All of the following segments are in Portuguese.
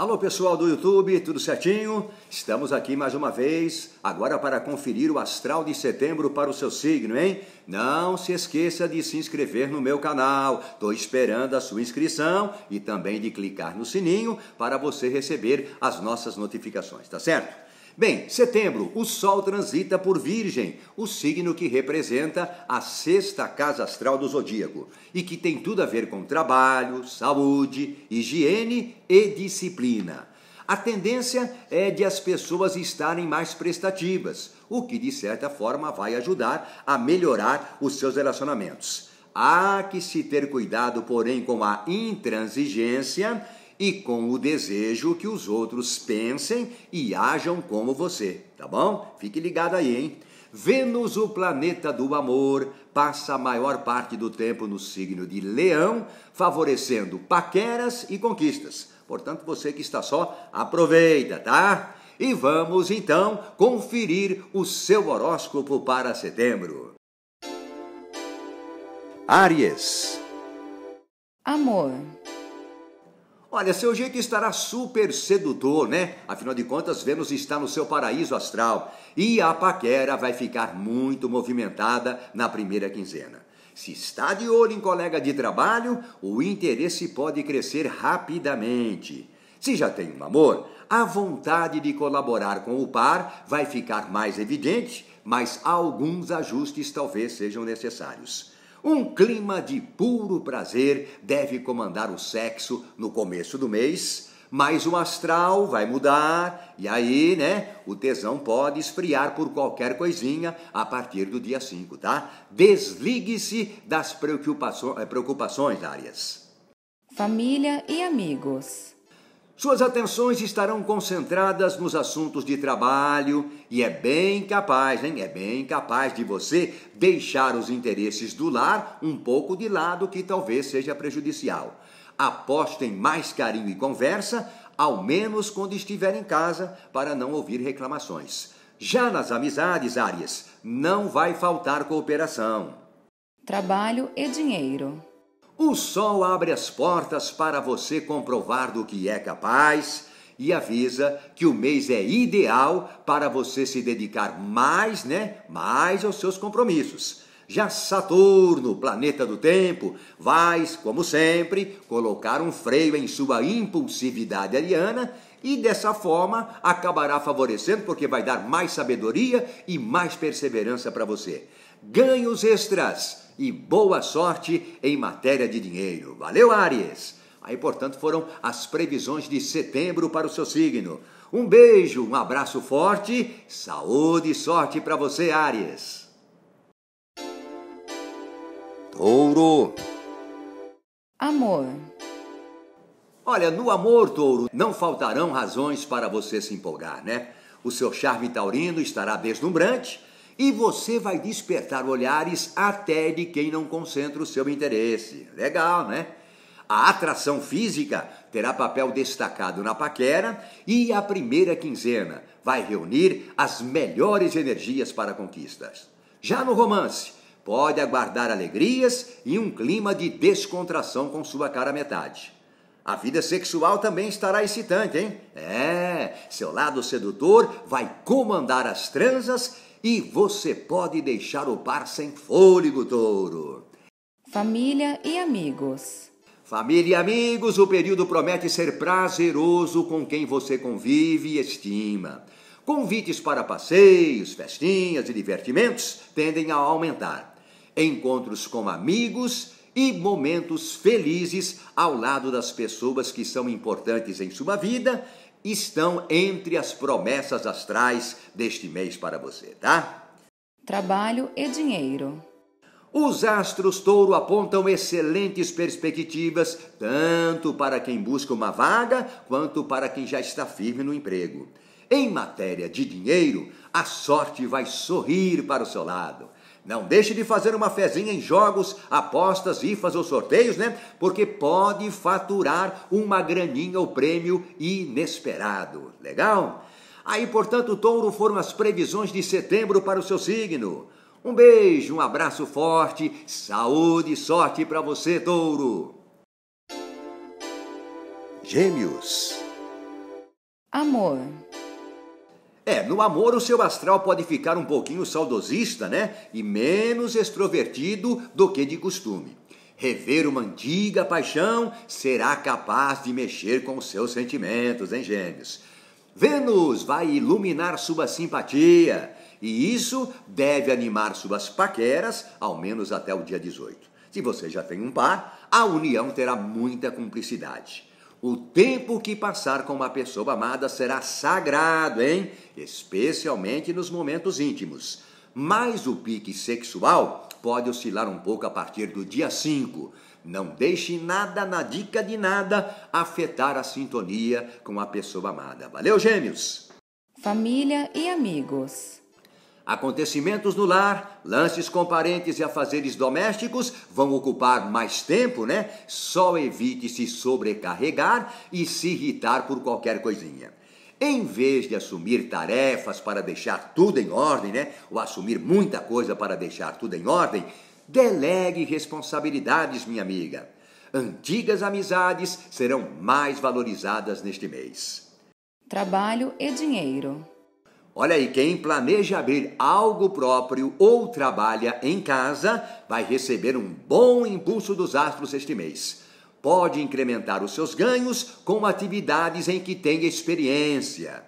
Alô pessoal do YouTube, tudo certinho? Estamos aqui mais uma vez, agora para conferir o astral de setembro para o seu signo, hein? Não se esqueça de se inscrever no meu canal. Tô esperando a sua inscrição e também de clicar no sininho para você receber as nossas notificações, tá certo? Bem, setembro, o Sol transita por Virgem, o signo que representa a sexta casa astral do zodíaco e que tem tudo a ver com trabalho, saúde, higiene e disciplina. A tendência é de as pessoas estarem mais prestativas, o que de certa forma vai ajudar a melhorar os seus relacionamentos. Há que se ter cuidado, porém, com a intransigência e com o desejo que os outros pensem e hajam como você, tá bom? Fique ligado aí, hein? Vênus, o planeta do amor, passa a maior parte do tempo no signo de Leão, favorecendo paqueras e conquistas. Portanto, você que está só, aproveita, tá? E vamos então conferir o seu horóscopo para setembro. Áries. Amor. Olha, seu jeito estará super sedutor, né? Afinal de contas, Vênus está no seu paraíso astral e a paquera vai ficar muito movimentada na primeira quinzena. Se está de olho em colega de trabalho, o interesse pode crescer rapidamente. Se já tem um amor, a vontade de colaborar com o par vai ficar mais evidente, mas alguns ajustes talvez sejam necessários. Um clima de puro prazer deve comandar o sexo no começo do mês, mas o astral vai mudar e aí, né, o tesão pode esfriar por qualquer coisinha a partir do dia 5, tá? Desligue-se das preocupações, preocupações, Arias. Família e amigos suas atenções estarão concentradas nos assuntos de trabalho e é bem capaz, hein? É bem capaz de você deixar os interesses do lar um pouco de lado que talvez seja prejudicial. Apostem mais carinho e conversa, ao menos quando estiver em casa, para não ouvir reclamações. Já nas amizades, áreas não vai faltar cooperação. Trabalho e dinheiro. O sol abre as portas para você comprovar do que é capaz e avisa que o mês é ideal para você se dedicar mais, né? Mais aos seus compromissos. Já Saturno, planeta do tempo, vai, como sempre, colocar um freio em sua impulsividade ariana e dessa forma acabará favorecendo porque vai dar mais sabedoria e mais perseverança para você. Ganhos extras e boa sorte em matéria de dinheiro. Valeu, Aries! Aí, portanto, foram as previsões de setembro para o seu signo. Um beijo, um abraço forte, saúde e sorte para você, Aries. Touro. Amor. Olha, no amor, Touro, não faltarão razões para você se empolgar, né? O seu charme taurino estará deslumbrante e você vai despertar olhares até de quem não concentra o seu interesse. Legal, né? A atração física terá papel destacado na paquera e a primeira quinzena vai reunir as melhores energias para conquistas. Já no romance, pode aguardar alegrias e um clima de descontração com sua cara metade. A vida sexual também estará excitante, hein? É, seu lado sedutor vai comandar as transas e você pode deixar o par sem fôlego, touro. Família e amigos. Família e amigos, o período promete ser prazeroso com quem você convive e estima. Convites para passeios, festinhas e divertimentos tendem a aumentar. Encontros com amigos e momentos felizes ao lado das pessoas que são importantes em sua vida estão entre as promessas astrais deste mês para você, tá? Trabalho e dinheiro. Os astros touro apontam excelentes perspectivas, tanto para quem busca uma vaga quanto para quem já está firme no emprego. Em matéria de dinheiro, a sorte vai sorrir para o seu lado. Não deixe de fazer uma fezinha em jogos, apostas, rifas ou sorteios, né? Porque pode faturar uma graninha ou prêmio inesperado. Legal? Aí, portanto, touro foram as previsões de setembro para o seu signo. Um beijo, um abraço forte, saúde e sorte para você, touro. Gêmeos. Amor. É, no amor o seu astral pode ficar um pouquinho saudosista, né? E menos extrovertido do que de costume. Rever uma antiga paixão será capaz de mexer com seus sentimentos, hein, gêmeos? Vênus vai iluminar sua simpatia e isso deve animar suas paqueras, ao menos até o dia 18. Se você já tem um par, a união terá muita cumplicidade. O tempo que passar com uma pessoa amada será sagrado, hein? Especialmente nos momentos íntimos. Mas o pique sexual pode oscilar um pouco a partir do dia 5. Não deixe nada na dica de nada afetar a sintonia com a pessoa amada. Valeu, gêmeos! Família e amigos. Acontecimentos no lar, lances com parentes e afazeres domésticos vão ocupar mais tempo, né? Só evite se sobrecarregar e se irritar por qualquer coisinha. Em vez de assumir tarefas para deixar tudo em ordem, né? Ou assumir muita coisa para deixar tudo em ordem, delegue responsabilidades, minha amiga. Antigas amizades serão mais valorizadas neste mês. Trabalho e dinheiro. Olha aí, quem planeja abrir algo próprio ou trabalha em casa vai receber um bom impulso dos astros este mês. Pode incrementar os seus ganhos com atividades em que tenha experiência.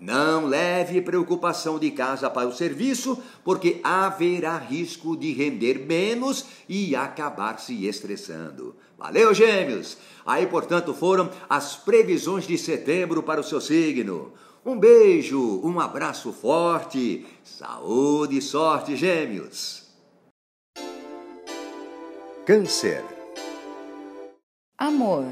Não leve preocupação de casa para o serviço, porque haverá risco de render menos e acabar se estressando. Valeu, Gêmeos! Aí, portanto, foram as previsões de setembro para o seu signo. Um beijo, um abraço forte, saúde e sorte, gêmeos! Câncer Amor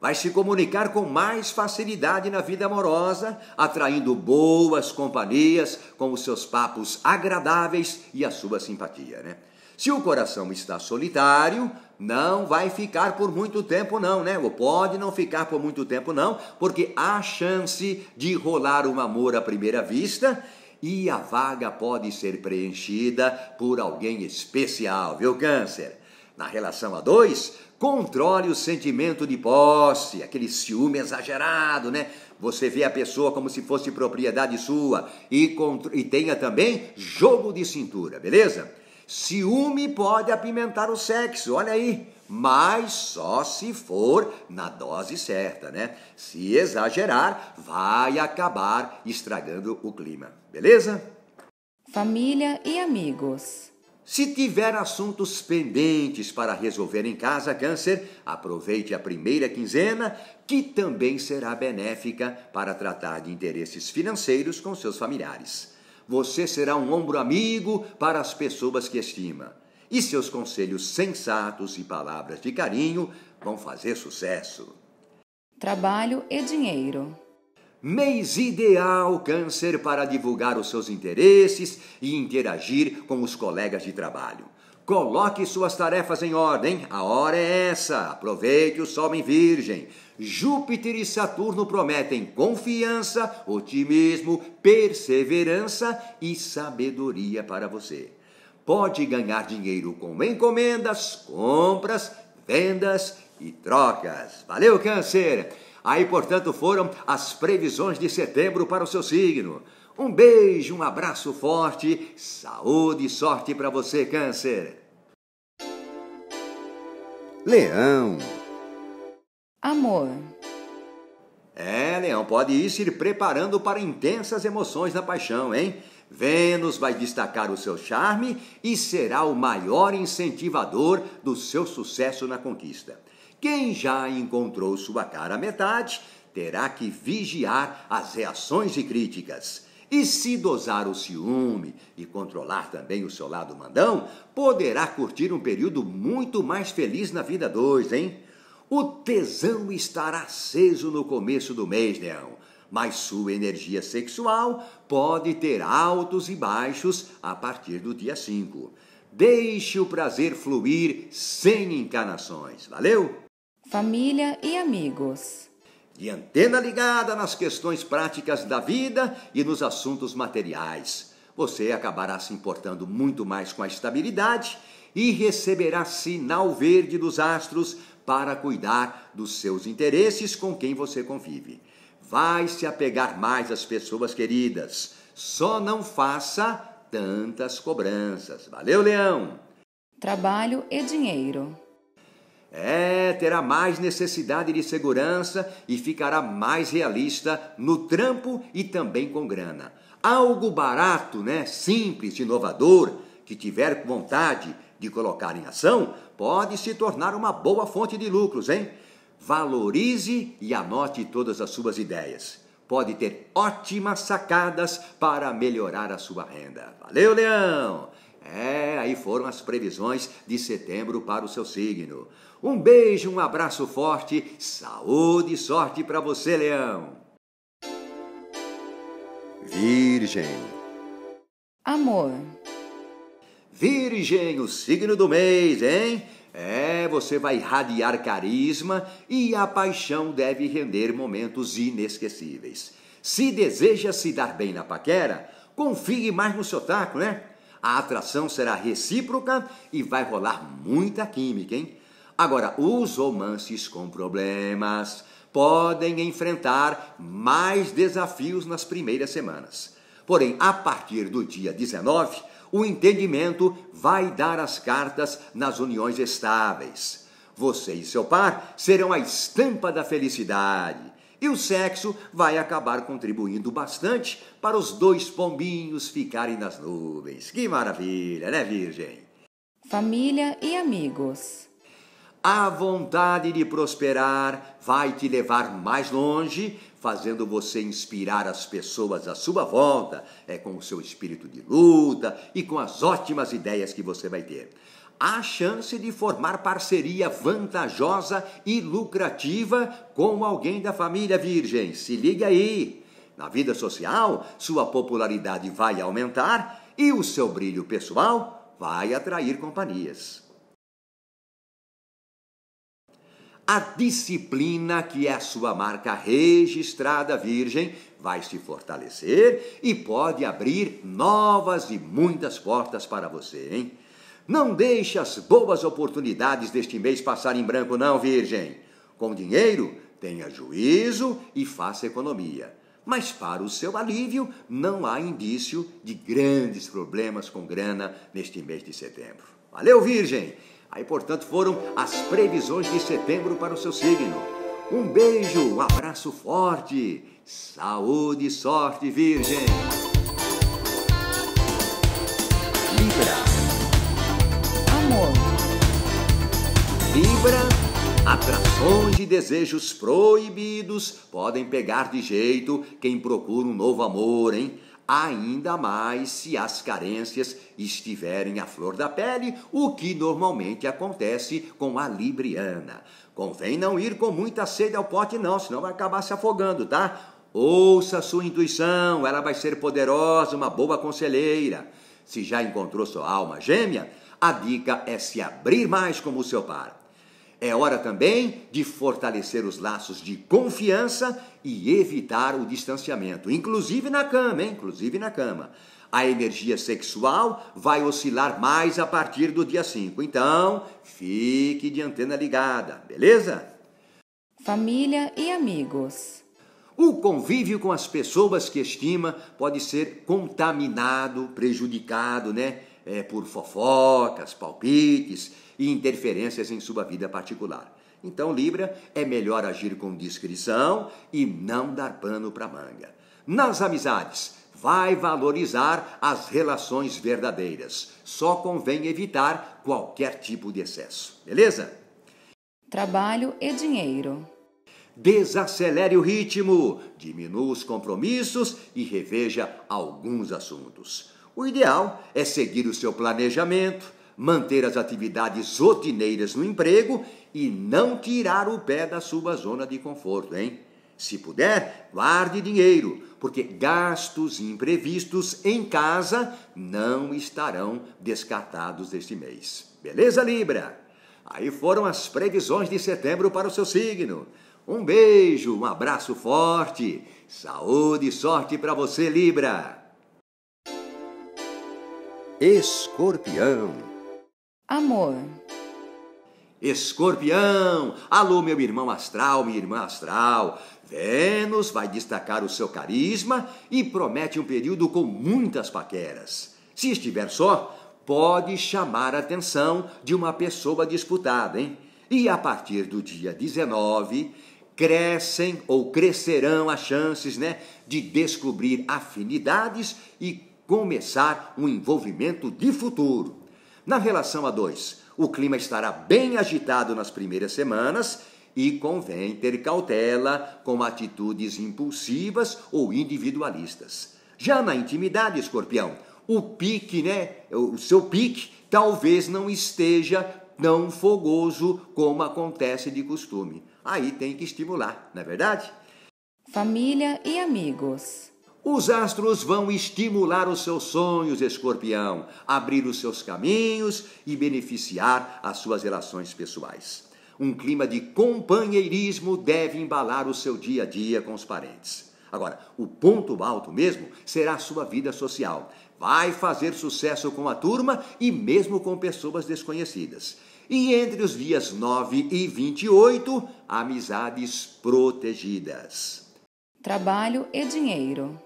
vai se comunicar com mais facilidade na vida amorosa, atraindo boas companhias com os seus papos agradáveis e a sua simpatia, né? Se o coração está solitário, não vai ficar por muito tempo não, né? Ou pode não ficar por muito tempo não, porque há chance de rolar um amor à primeira vista e a vaga pode ser preenchida por alguém especial, viu, Câncer? Na relação a dois, controle o sentimento de posse, aquele ciúme exagerado, né? Você vê a pessoa como se fosse propriedade sua e, e tenha também jogo de cintura, beleza? Ciúme pode apimentar o sexo, olha aí, mas só se for na dose certa, né? Se exagerar, vai acabar estragando o clima, beleza? Família e amigos. Se tiver assuntos pendentes para resolver em casa, Câncer, aproveite a primeira quinzena, que também será benéfica para tratar de interesses financeiros com seus familiares você será um ombro amigo para as pessoas que estima. E seus conselhos sensatos e palavras de carinho vão fazer sucesso. Trabalho e dinheiro. Mês ideal câncer para divulgar os seus interesses e interagir com os colegas de trabalho. Coloque suas tarefas em ordem, a hora é essa. Aproveite o sol em Virgem. Júpiter e Saturno prometem confiança, otimismo, perseverança e sabedoria para você. Pode ganhar dinheiro com encomendas, compras, vendas e trocas. Valeu, Câncer! Aí, portanto, foram as previsões de setembro para o seu signo. Um beijo, um abraço forte, saúde e sorte para você, Câncer! Leão. Amor. É, Leão, pode ir se preparando para intensas emoções na paixão, hein? Vênus vai destacar o seu charme e será o maior incentivador do seu sucesso na conquista. Quem já encontrou sua cara metade terá que vigiar as reações e críticas. E se dosar o ciúme e controlar também o seu lado mandão, poderá curtir um período muito mais feliz na vida dois, hein? O tesão estará aceso no começo do mês, Leão, mas sua energia sexual pode ter altos e baixos a partir do dia 5. Deixe o prazer fluir sem encanações, valeu? Família e amigos de antena ligada nas questões práticas da vida e nos assuntos materiais. Você acabará se importando muito mais com a estabilidade e receberá sinal verde dos astros para cuidar dos seus interesses com quem você convive. Vai se apegar mais às pessoas queridas. Só não faça tantas cobranças. Valeu, Leão! Trabalho e dinheiro. É, terá mais necessidade de segurança e ficará mais realista no trampo e também com grana. Algo barato, né? Simples, inovador, que tiver vontade de colocar em ação, pode se tornar uma boa fonte de lucros, hein? Valorize e anote todas as suas ideias. Pode ter ótimas sacadas para melhorar a sua renda. Valeu, Leão! É, aí foram as previsões de setembro para o seu signo. Um beijo, um abraço forte, saúde e sorte para você, Leão. Virgem. Amor. Virgem, o signo do mês, hein? É, você vai irradiar carisma e a paixão deve render momentos inesquecíveis. Se deseja se dar bem na paquera, confie mais no seu taco, né? A atração será recíproca e vai rolar muita química, hein? Agora, os romances com problemas podem enfrentar mais desafios nas primeiras semanas. Porém, a partir do dia 19, o entendimento vai dar as cartas nas uniões estáveis. Você e seu par serão a estampa da felicidade. E o sexo vai acabar contribuindo bastante para os dois pombinhos ficarem nas nuvens. Que maravilha, né, Virgem? Família e amigos. A vontade de prosperar vai te levar mais longe, fazendo você inspirar as pessoas à sua volta, é com o seu espírito de luta e com as ótimas ideias que você vai ter. a chance de formar parceria vantajosa e lucrativa com alguém da família Virgem. Se liga aí! Na vida social, sua popularidade vai aumentar e o seu brilho pessoal vai atrair companhias. a disciplina, que é a sua marca registrada virgem, vai se fortalecer e pode abrir novas e muitas portas para você, hein? Não deixe as boas oportunidades deste mês passar em branco, não, virgem. Com dinheiro, tenha juízo e faça economia. Mas, para o seu alívio, não há indício de grandes problemas com grana neste mês de setembro. Valeu, Virgem! Aí, portanto, foram as previsões de setembro para o seu signo. Um beijo, um abraço forte, saúde e sorte, Virgem! Libra. Amor. Libra. Atrações e desejos proibidos podem pegar de jeito quem procura um novo amor, hein? ainda mais se as carências estiverem à flor da pele, o que normalmente acontece com a Libriana. Convém não ir com muita sede ao pote, não, senão vai acabar se afogando, tá? Ouça a sua intuição, ela vai ser poderosa, uma boa conselheira. Se já encontrou sua alma gêmea, a dica é se abrir mais como seu par. É hora também de fortalecer os laços de confiança e evitar o distanciamento, inclusive na cama, hein? inclusive na cama. A energia sexual vai oscilar mais a partir do dia 5. Então, fique de antena ligada, beleza? Família e amigos. O convívio com as pessoas que estima pode ser contaminado, prejudicado, né? É, por fofocas, palpites e interferências em sua vida particular. Então, Libra, é melhor agir com discrição e não dar pano para manga. Nas amizades, vai valorizar as relações verdadeiras. Só convém evitar qualquer tipo de excesso, beleza? Trabalho e dinheiro. Desacelere o ritmo, diminua os compromissos e reveja alguns assuntos. O ideal é seguir o seu planejamento, manter as atividades rotineiras no emprego e não tirar o pé da sua zona de conforto, hein? Se puder, guarde dinheiro, porque gastos imprevistos em casa não estarão descartados este mês. Beleza, Libra? Aí foram as previsões de setembro para o seu signo. Um beijo, um abraço forte, saúde e sorte para você, Libra. Escorpião amor. Escorpião, alô meu irmão astral, minha irmã astral. Vênus vai destacar o seu carisma e promete um período com muitas paqueras. Se estiver só, pode chamar a atenção de uma pessoa disputada, hein? E a partir do dia 19, crescem ou crescerão as chances, né, de descobrir afinidades e começar um envolvimento de futuro. Na relação a dois, o clima estará bem agitado nas primeiras semanas e convém ter cautela com atitudes impulsivas ou individualistas. Já na intimidade, escorpião, o pique, né? O seu pique talvez não esteja tão fogoso como acontece de costume. Aí tem que estimular, não é verdade? Família e amigos. Os astros vão estimular os seus sonhos, escorpião, abrir os seus caminhos e beneficiar as suas relações pessoais. Um clima de companheirismo deve embalar o seu dia a dia com os parentes. Agora, o ponto alto mesmo será a sua vida social. Vai fazer sucesso com a turma e mesmo com pessoas desconhecidas. E entre os dias 9 e 28, amizades protegidas. Trabalho e dinheiro.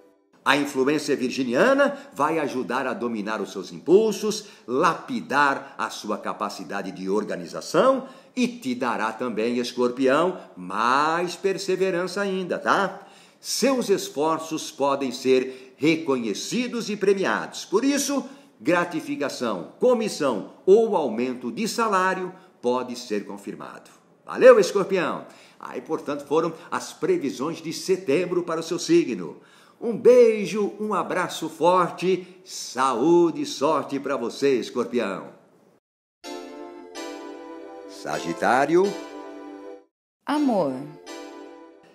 A influência virginiana vai ajudar a dominar os seus impulsos, lapidar a sua capacidade de organização e te dará também, escorpião, mais perseverança ainda, tá? Seus esforços podem ser reconhecidos e premiados. Por isso, gratificação, comissão ou aumento de salário pode ser confirmado. Valeu, escorpião! Aí, portanto, foram as previsões de setembro para o seu signo. Um beijo, um abraço forte, saúde e sorte para você, escorpião. Sagitário. Amor.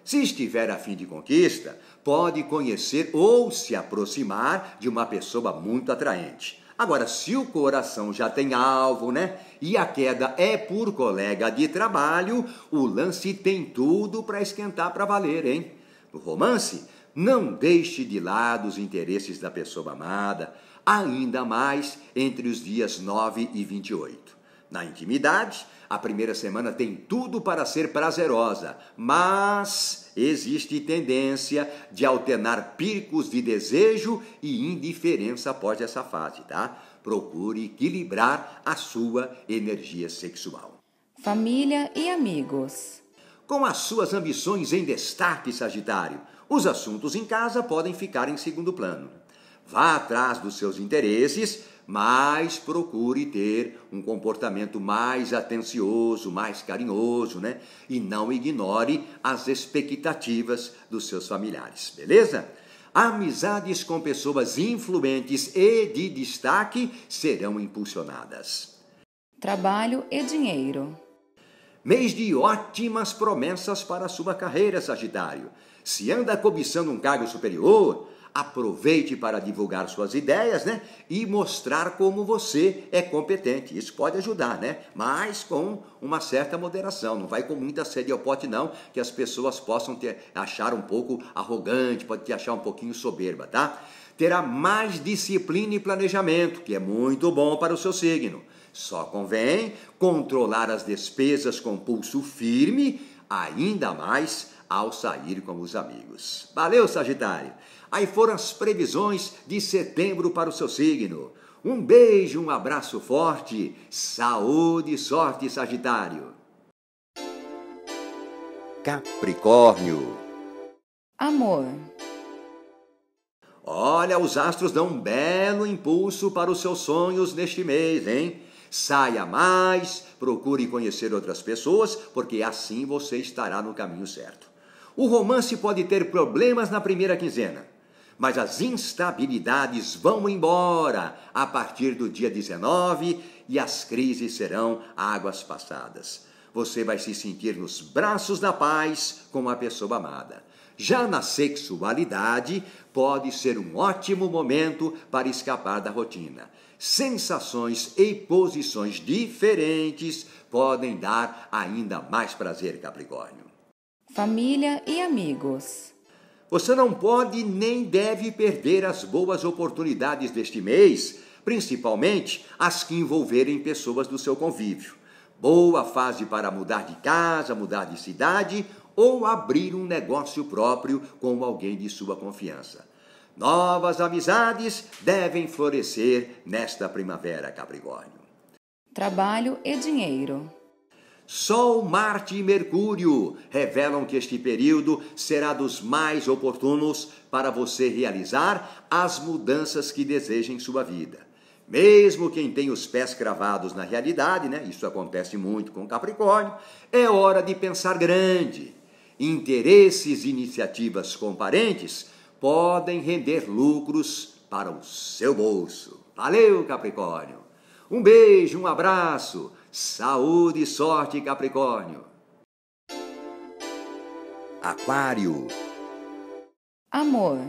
Se estiver a fim de conquista, pode conhecer ou se aproximar de uma pessoa muito atraente. Agora, se o coração já tem alvo, né? E a queda é por colega de trabalho, o lance tem tudo para esquentar para valer, hein? No romance, não deixe de lado os interesses da pessoa amada, ainda mais entre os dias 9 e 28. Na intimidade, a primeira semana tem tudo para ser prazerosa, mas existe tendência de alternar picos de desejo e indiferença após essa fase, tá? Procure equilibrar a sua energia sexual. Família e amigos. Com as suas ambições em destaque, Sagitário, os assuntos em casa podem ficar em segundo plano. Vá atrás dos seus interesses, mas procure ter um comportamento mais atencioso, mais carinhoso, né? E não ignore as expectativas dos seus familiares, beleza? Amizades com pessoas influentes e de destaque serão impulsionadas. Trabalho e dinheiro. Mês de ótimas promessas para a sua carreira, Sagitário. Se anda cobiçando um cargo superior, aproveite para divulgar suas ideias, né? E mostrar como você é competente. Isso pode ajudar, né? Mas com uma certa moderação. Não vai com muita sede ao pote, não, que as pessoas possam te achar um pouco arrogante, pode te achar um pouquinho soberba, tá? Terá mais disciplina e planejamento, que é muito bom para o seu signo. Só convém controlar as despesas com pulso firme ainda mais ao sair com os amigos. Valeu, Sagitário! Aí foram as previsões de setembro para o seu signo. Um beijo, um abraço forte, saúde e sorte, Sagitário! Capricórnio Amor Olha, os astros dão um belo impulso para os seus sonhos neste mês, hein? Saia mais, procure conhecer outras pessoas, porque assim você estará no caminho certo. O romance pode ter problemas na primeira quinzena, mas as instabilidades vão embora a partir do dia 19 e as crises serão águas passadas você vai se sentir nos braços da paz com a pessoa amada. Já na sexualidade, pode ser um ótimo momento para escapar da rotina. Sensações e posições diferentes podem dar ainda mais prazer, Capricórnio. Família e amigos. Você não pode nem deve perder as boas oportunidades deste mês, principalmente as que envolverem pessoas do seu convívio. Boa fase para mudar de casa, mudar de cidade ou abrir um negócio próprio com alguém de sua confiança. Novas amizades devem florescer nesta primavera, Capricórnio. Trabalho e dinheiro. Sol, Marte e Mercúrio revelam que este período será dos mais oportunos para você realizar as mudanças que deseja em sua vida. Mesmo quem tem os pés cravados na realidade, né? Isso acontece muito com Capricórnio, é hora de pensar grande. Interesses e iniciativas comparentes podem render lucros para o seu bolso. Valeu, Capricórnio. Um beijo, um abraço. Saúde e sorte, Capricórnio. Aquário. Amor.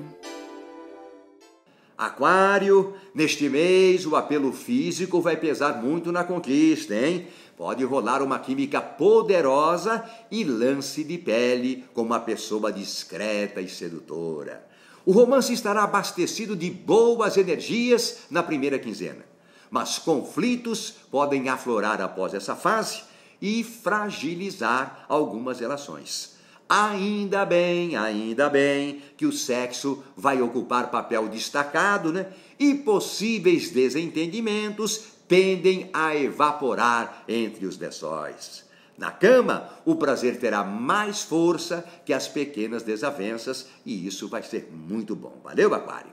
Aquário, neste mês o apelo físico vai pesar muito na conquista, hein? Pode rolar uma química poderosa e lance de pele com uma pessoa discreta e sedutora. O romance estará abastecido de boas energias na primeira quinzena, mas conflitos podem aflorar após essa fase e fragilizar algumas relações. Ainda bem, ainda bem que o sexo vai ocupar papel destacado, né? E possíveis desentendimentos tendem a evaporar entre os lençóis. Na cama, o prazer terá mais força que as pequenas desavenças e isso vai ser muito bom. Valeu, Aquário?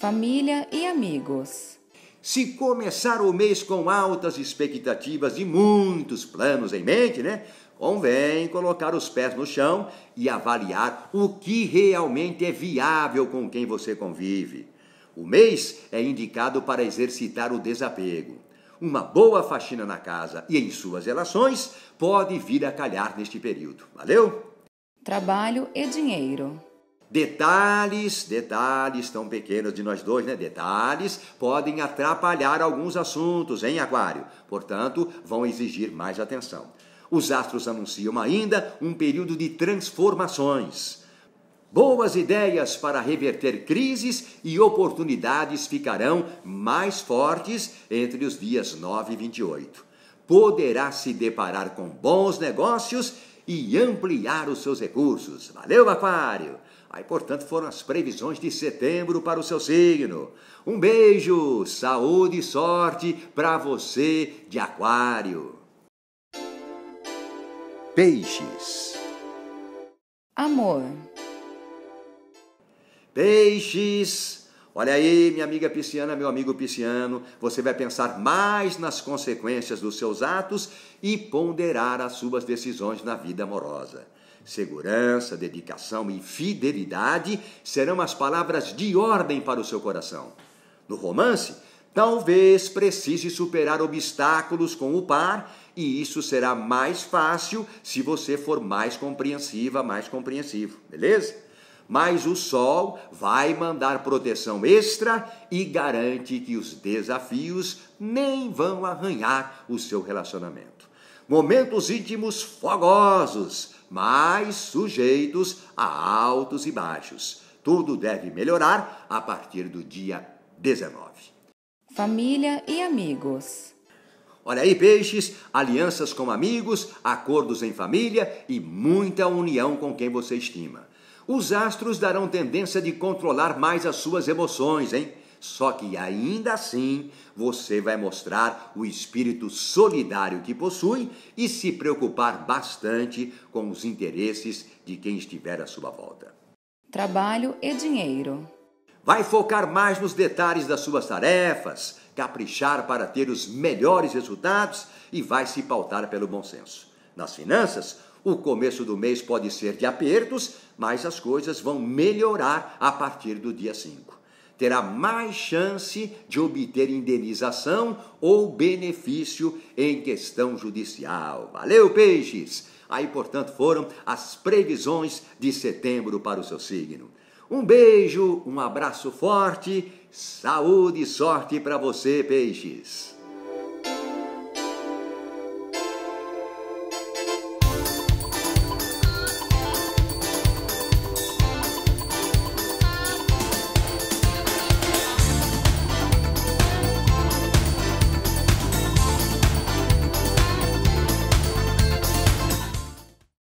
Família e amigos. Se começar o mês com altas expectativas e muitos planos em mente, né? Convém colocar os pés no chão e avaliar o que realmente é viável com quem você convive. O mês é indicado para exercitar o desapego. Uma boa faxina na casa e em suas relações pode vir a calhar neste período. Valeu? Trabalho e dinheiro. Detalhes, detalhes tão pequenos de nós dois, né? Detalhes podem atrapalhar alguns assuntos, hein, Aquário? Portanto, vão exigir mais atenção os astros anunciam ainda um período de transformações. Boas ideias para reverter crises e oportunidades ficarão mais fortes entre os dias 9 e 28. Poderá se deparar com bons negócios e ampliar os seus recursos. Valeu, Aquário! Aí, portanto, foram as previsões de setembro para o seu signo. Um beijo, saúde e sorte para você de Aquário. Peixes. Amor. Peixes. Olha aí, minha amiga pisciana, meu amigo pisciano, você vai pensar mais nas consequências dos seus atos e ponderar as suas decisões na vida amorosa. Segurança, dedicação e fidelidade serão as palavras de ordem para o seu coração. No romance, talvez precise superar obstáculos com o par e isso será mais fácil se você for mais compreensiva, mais compreensivo, beleza? Mas o sol vai mandar proteção extra e garante que os desafios nem vão arranhar o seu relacionamento. Momentos íntimos fogosos, mas sujeitos a altos e baixos. Tudo deve melhorar a partir do dia 19. Família e amigos. Olha aí, peixes, alianças com amigos, acordos em família e muita união com quem você estima. Os astros darão tendência de controlar mais as suas emoções, hein? Só que ainda assim, você vai mostrar o espírito solidário que possui e se preocupar bastante com os interesses de quem estiver à sua volta. Trabalho e dinheiro. Vai focar mais nos detalhes das suas tarefas, caprichar para ter os melhores resultados e vai se pautar pelo bom senso. Nas finanças, o começo do mês pode ser de apertos, mas as coisas vão melhorar a partir do dia 5. Terá mais chance de obter indenização ou benefício em questão judicial. Valeu, peixes! Aí, portanto, foram as previsões de setembro para o seu signo. Um beijo, um abraço forte Saúde e sorte para você, peixes!